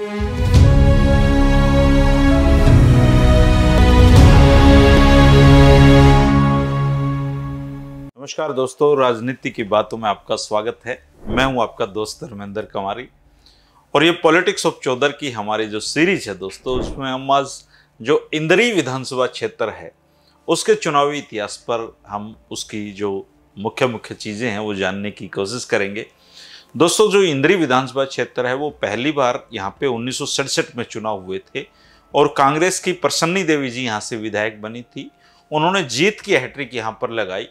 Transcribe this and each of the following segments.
नमस्कार दोस्तों राजनीति की बातों में आपका स्वागत है मैं हूं आपका दोस्त धर्मेंद्र कमारी और ये पॉलिटिक्स ऑफ चौधर की हमारी जो सीरीज है दोस्तों उसमें हम आज जो इंद्री विधानसभा क्षेत्र है उसके चुनावी इतिहास पर हम उसकी जो मुख्य मुख्य चीज़ें हैं वो जानने की कोशिश करेंगे दोस्तों जो इंद्री विधानसभा क्षेत्र है वो पहली बार यहाँ पे उन्नीस में चुनाव हुए थे और कांग्रेस की प्रसन्नी देवी जी यहाँ से विधायक बनी थी उन्होंने जीत की हैट्रिक यहाँ पर लगाई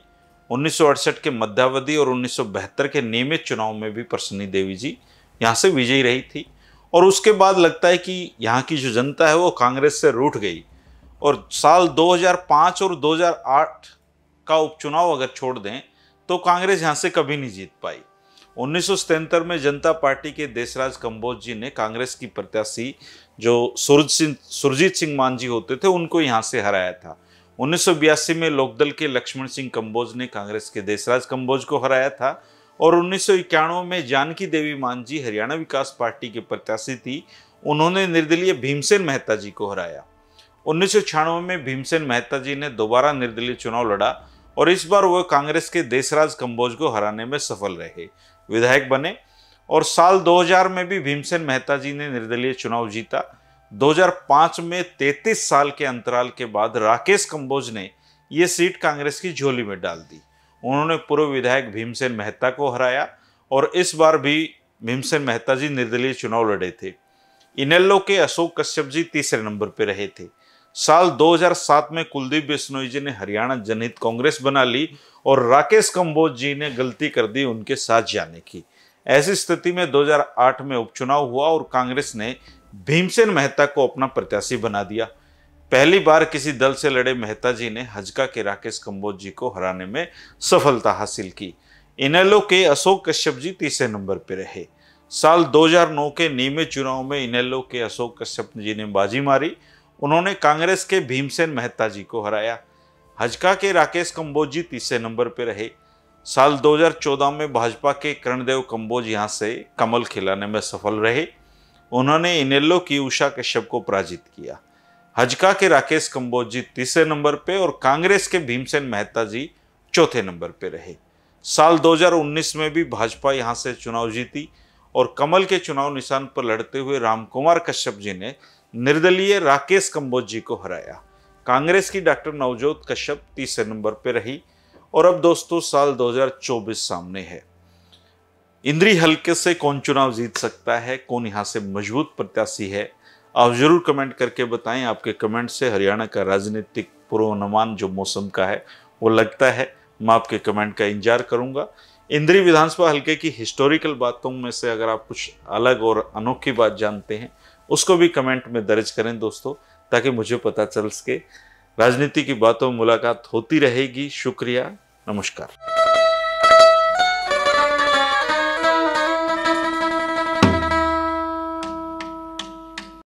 उन्नीस के मध्यावधि और उन्नीस के नियमित चुनाव में भी प्रसन्नी देवी जी यहाँ से विजयी रही थी और उसके बाद लगता है कि यहाँ की जो जनता है वो कांग्रेस से रूठ गई और साल 2005 और 2008 का उपचुनाव अगर छोड़ दें तो कांग्रेस यहाँ से कभी नहीं जीत पाई उन्नीस में जनता पार्टी के देशराज कंबोज जी ने कांग्रेस की प्रत्याशी जो सूरज सिंह सुरजीत सिंह मांझी होते थे उनको यहाँ से हराया था उन्नीस में लोकदल के लक्ष्मण सिंह कंबोज ने कांग्रेस के देशराज कंबोज को हराया था और उन्नीस में जानकी देवी मांझी हरियाणा विकास पार्टी की प्रत्याशी थी उन्होंने निर्दलीय भीमसेन मेहता जी को हराया उन्नीस में भीमसेन मेहता जी ने दोबारा निर्दलीय चुनाव लड़ा और इस बार वह कांग्रेस के देशराज कंबोज को हराने में सफल रहे विधायक बने और साल 2000 में भी भीमसेन मेहता जी ने निर्दलीय चुनाव जीता 2005 में 33 साल के अंतराल के बाद राकेश कंबोज ने यह सीट कांग्रेस की झोली में डाल दी उन्होंने पूर्व विधायक भीमसेन मेहता को हराया और इस बार भी भीमसेन मेहता जी निर्दलीय चुनाव लड़े थे इनेलो के अशोक कश्यप जी तीसरे नंबर पर रहे थे साल 2007 में कुलदीप बिश्नोई जी ने हरियाणा जनहित कांग्रेस बना ली और राकेश कंबोज जी ने गलती कर दी उनके साथ जाने की ऐसी स्थिति में 2008 में उपचुनाव हुआ और कांग्रेस ने भीमसेन मेहता को अपना प्रत्याशी बना दिया पहली बार किसी दल से लड़े मेहता जी ने हजका के राकेश कंबोज जी को हराने में सफलता हासिल की इनेलो के अशोक कश्यप जी तीसरे नंबर पर रहे साल 2009 के नीमे चुनाव में इनेलो के अशोक कश्यप जी ने बाजी मारी उन्होंने कांग्रेस के भीमसेन मेहता जी को हराया हजका के राकेश कंबोजी तीसरे नंबर पर रहे साल 2014 में भाजपा के करणदेव कंबोज यहाँ से कमल खिलाने में सफल रहे उन्होंने इनेलो की उषा कश्यप को पराजित किया हजका के राकेश कंबोज जी तीसरे नंबर पे और कांग्रेस के भीमसेन मेहता जी चौथे नंबर पे रहे साल 2019 में भी भाजपा यहाँ से चुनाव जीती और कमल के चुनाव निशान पर लड़ते हुए रामकुमार कश्यप जी ने निर्दलीय राकेश कंबोज जी को हराया कांग्रेस की डॉक्टर नवजोत कश्यप तीसरे नंबर पर रही और अब दोस्तों साल 2024 सामने है इंद्री हल्के से कौन चुनाव जीत सकता है कौन यहां से मजबूत प्रत्याशी है आप ज़रूर कमेंट करके बताएं आपके कमेंट से हरियाणा का राजनीतिक पूर्वानुमान जो मौसम का है वो लगता है मैं आपके कमेंट का इंतजार करूंगा इंद्री विधानसभा हल्के की हिस्टोरिकल बातों में से अगर आप कुछ अलग और अनोखी बात जानते हैं उसको भी कमेंट में दर्ज करें दोस्तों ताकि मुझे पता चल सके राजनीति की बातों में मुलाकात होती रहेगी शुक्रिया नमस्कार